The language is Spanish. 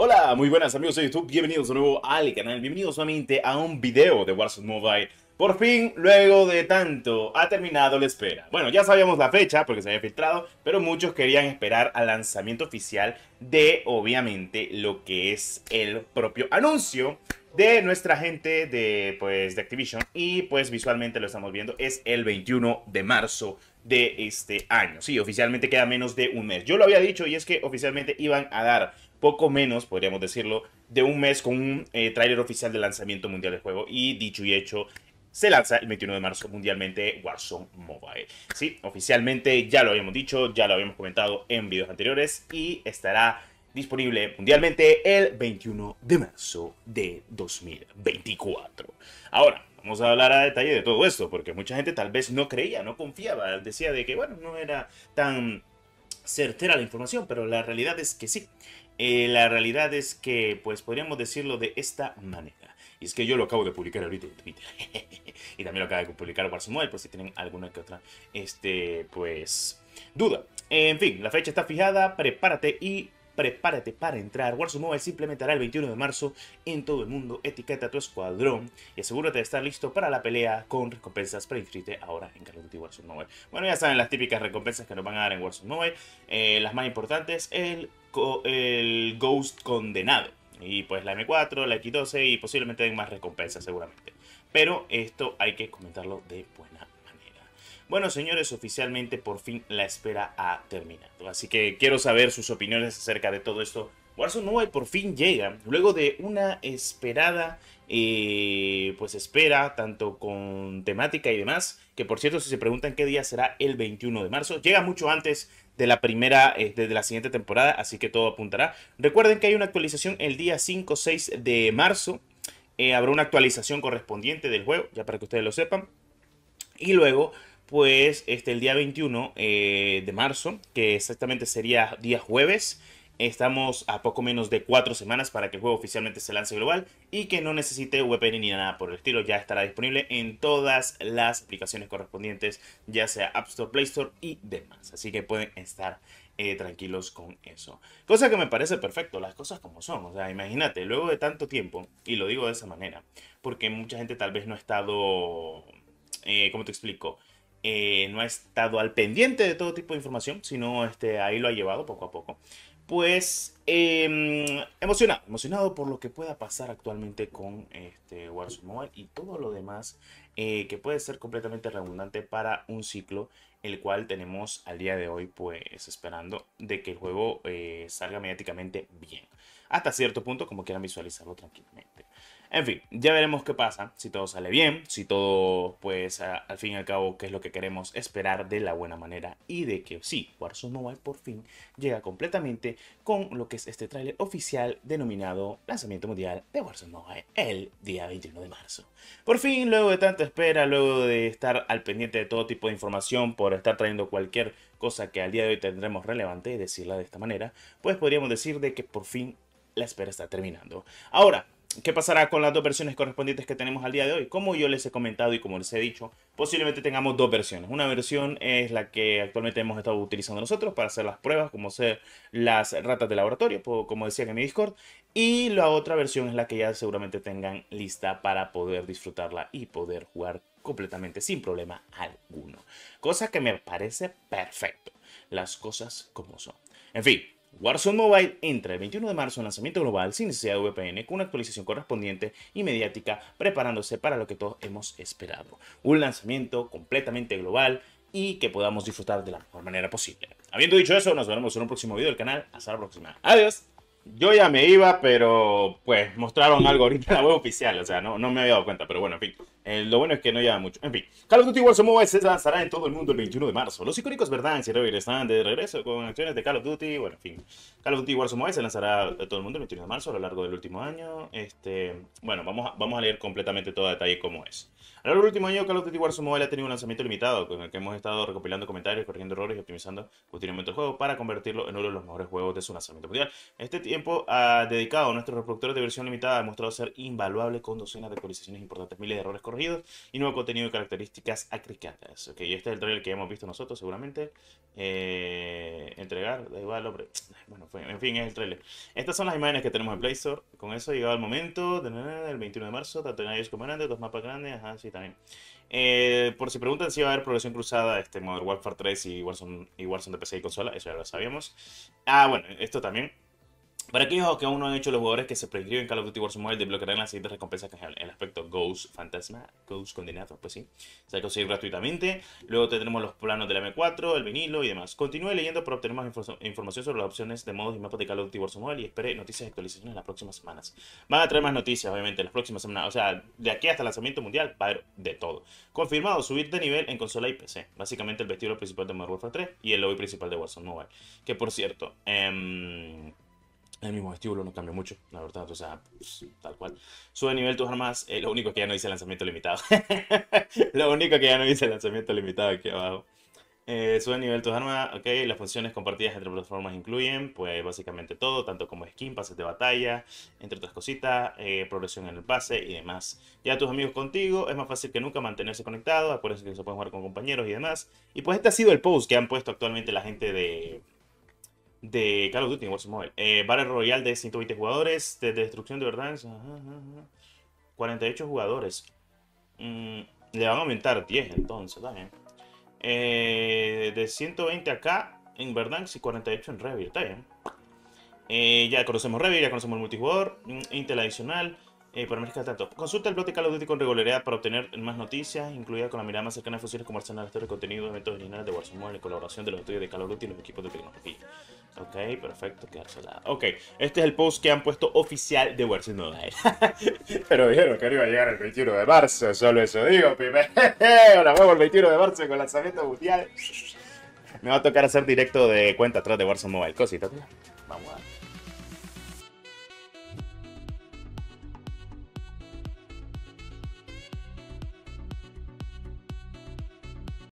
Hola, muy buenas amigos de YouTube, bienvenidos de nuevo al canal, bienvenidos nuevamente a un video de Warzone Mobile. Por fin, luego de tanto, ha terminado la espera. Bueno, ya sabíamos la fecha porque se había filtrado, pero muchos querían esperar al lanzamiento oficial de, obviamente, lo que es el propio anuncio de nuestra gente de, pues, de Activision. Y pues visualmente lo estamos viendo, es el 21 de marzo de este año. Sí, oficialmente queda menos de un mes. Yo lo había dicho y es que oficialmente iban a dar poco menos, podríamos decirlo, de un mes con un eh, tráiler oficial de lanzamiento mundial del juego. Y dicho y hecho, se lanza el 21 de marzo mundialmente Warzone Mobile. Sí, oficialmente ya lo habíamos dicho, ya lo habíamos comentado en videos anteriores y estará disponible mundialmente el 21 de marzo de 2024. Ahora, vamos a hablar a detalle de todo esto, porque mucha gente tal vez no creía, no confiaba, decía de que, bueno, no era tan certera la información, pero la realidad es que sí. Eh, la realidad es que, pues podríamos decirlo de esta manera. Y es que yo lo acabo de publicar ahorita en Twitter. y también lo acabo de publicar su móvil, por si tienen alguna que otra, este, pues, duda. En fin, la fecha está fijada, prepárate y prepárate para entrar. Warzone Mobile se implementará el 21 de marzo en todo el mundo. Etiqueta a tu escuadrón y asegúrate de estar listo para la pelea con recompensas para inscribirte ahora en Call of Duty Warzone Mobile. Bueno, ya saben las típicas recompensas que nos van a dar en Warzone Mobile. Eh, las más importantes, el, el Ghost Condenado. Y pues la M4, la X12 y posiblemente den más recompensas seguramente. Pero esto hay que comentarlo de buena bueno, señores, oficialmente por fin la espera ha terminado. Así que quiero saber sus opiniones acerca de todo esto. Warzone 9 por fin llega, luego de una esperada, eh, pues espera, tanto con temática y demás, que por cierto, si se preguntan qué día será el 21 de marzo, llega mucho antes de la primera, eh, la siguiente temporada, así que todo apuntará. Recuerden que hay una actualización el día 5-6 o de marzo, eh, habrá una actualización correspondiente del juego, ya para que ustedes lo sepan, y luego pues este, el día 21 eh, de marzo, que exactamente sería día jueves, estamos a poco menos de cuatro semanas para que el juego oficialmente se lance global y que no necesite VPN ni nada por el estilo. Ya estará disponible en todas las aplicaciones correspondientes, ya sea App Store, Play Store y demás. Así que pueden estar eh, tranquilos con eso. Cosa que me parece perfecto, las cosas como son. O sea, imagínate, luego de tanto tiempo, y lo digo de esa manera, porque mucha gente tal vez no ha estado, eh, ¿cómo te explico? Eh, no ha estado al pendiente de todo tipo de información, sino este, ahí lo ha llevado poco a poco. Pues em, emocionado, emocionado por lo que pueda pasar actualmente con este Warzone Mobile y todo lo demás eh, que puede ser completamente redundante para un ciclo el cual tenemos al día de hoy pues esperando de que el juego eh, salga mediáticamente bien. Hasta cierto punto como quieran visualizarlo tranquilamente. En fin, ya veremos qué pasa, si todo sale bien, si todo, pues al fin y al cabo, qué es lo que queremos esperar de la buena manera y de que sí, Warzone Mobile por fin llega completamente con lo que es este tráiler oficial denominado Lanzamiento Mundial de Warzone Mobile el día 21 de marzo. Por fin, luego de tanta espera, luego de estar al pendiente de todo tipo de información, por estar trayendo cualquier cosa que al día de hoy tendremos relevante, decirla de esta manera, pues podríamos decir de que por fin la espera está terminando. Ahora, ¿Qué pasará con las dos versiones correspondientes que tenemos al día de hoy? Como yo les he comentado y como les he dicho, posiblemente tengamos dos versiones. Una versión es la que actualmente hemos estado utilizando nosotros para hacer las pruebas, como ser las ratas de laboratorio, como decía en mi Discord. Y la otra versión es la que ya seguramente tengan lista para poder disfrutarla y poder jugar completamente sin problema alguno. Cosa que me parece perfecto. Las cosas como son. En fin, Warzone Mobile entra el 21 de marzo en lanzamiento global sin necesidad de VPN con una actualización correspondiente y mediática preparándose para lo que todos hemos esperado. Un lanzamiento completamente global y que podamos disfrutar de la mejor manera posible. Habiendo dicho eso, nos veremos en un próximo video del canal. Hasta la próxima. Adiós. Yo ya me iba, pero pues mostraron algo ahorita en la web oficial, o sea, no, no me había dado cuenta, pero bueno, en fin. Eh, lo bueno es que no lleva mucho. En fin, Call of Duty Warzone Mobile se lanzará en todo el mundo el 21 de marzo. Los icónicos verdad y Rebel están de regreso con acciones de Call of Duty. Bueno, en fin, Call of Duty Warzone Mobile se lanzará a todo el mundo el 21 de marzo a lo largo del último año. Este, bueno, vamos a, vamos a leer completamente todo detalle cómo es. A lo largo del último año, Call of Duty Warzone Mobile ha tenido un lanzamiento limitado, con el que hemos estado recopilando comentarios, corrigiendo errores y optimizando continuamente el juego para convertirlo en uno de los mejores juegos de su lanzamiento mundial. Este tiempo ha dedicado a nuestros reproductores de versión limitada ha mostrado ser invaluable con docenas de actualizaciones importantes, miles de errores corregidos y nuevo contenido y características acricadas. Ok, este es el trailer que hemos visto nosotros seguramente. Eh, entregar, da igual, hombre. Bueno, en fin, es el trailer. Estas son las imágenes que tenemos en Play Store. Con eso llegaba el momento, el 21 de marzo, tanto en como dos mapas grandes, ajá, sí, también. Eh, por si preguntan si va a haber progresión cruzada, este Modern Warfare 3 y Warzone, y Warzone de PC y consola, eso ya lo sabíamos. Ah, bueno, esto también. Para aquellos que aún no han hecho los jugadores que se prescriben Call of Duty Warzone Mobile desbloquearán las siguientes recompensas canjeables. El aspecto Ghost Fantasma, Ghost Condenado, pues sí. Se ha conseguido gratuitamente. Luego tendremos los planos del M4, el vinilo y demás. Continúe leyendo para obtener más información sobre las opciones de modos y mapas de Call of Duty Warzone Mobile y espere noticias y actualizaciones en las próximas semanas. Van a traer más noticias, obviamente, en las próximas semanas. O sea, de aquí hasta el lanzamiento mundial va de todo. Confirmado, subir de nivel en consola y PC. Básicamente el vestido principal de Modern Warfare 3 y el lobby principal de Warzone Mobile. Que por cierto, eh, el mismo vestíbulo no cambia mucho, la verdad, o sea, pues, tal cual. Sube nivel tus armas, eh, lo único que ya no dice lanzamiento limitado. lo único que ya no hice lanzamiento limitado aquí abajo. Eh, sube nivel tus armas, ok, las funciones compartidas entre plataformas incluyen, pues básicamente todo, tanto como skin, pases de batalla, entre otras cositas, eh, progresión en el pase y demás. Ya tus amigos contigo, es más fácil que nunca mantenerse conectado, acuérdense que se pueden jugar con compañeros y demás. Y pues este ha sido el post que han puesto actualmente la gente de de Call of Duty en Warzone Mobile. Eh, Royal Royale de 120 jugadores, de, destrucción de verdad, 48 jugadores. Mm, le van a aumentar 10 entonces también. Eh, de 120 acá en Verdansk y 48 en Revir, está bien. Eh, ya conocemos Revir, ya conocemos el multijugador, mm, Intel adicional. Eh, para América tanto. Consulta el blog de Call of Duty con regularidad para obtener más noticias, incluida con la mirada más cercana a fusiones como arsenal, de contenido, eventos originales de Warzone Mobile en colaboración de los estudios de Call of Duty y los equipos de tecnología. Ok, perfecto, qué salada. Ok, este es el post que han puesto oficial de Warzone Mobile. Pero dijeron que no iba a llegar el 21 de marzo, solo eso digo, pibe. Ahora huevo el 21 de marzo con lanzamiento mundial. Me va a tocar hacer directo de cuenta atrás de Warzone Mobile. Cosita, tío. Vamos a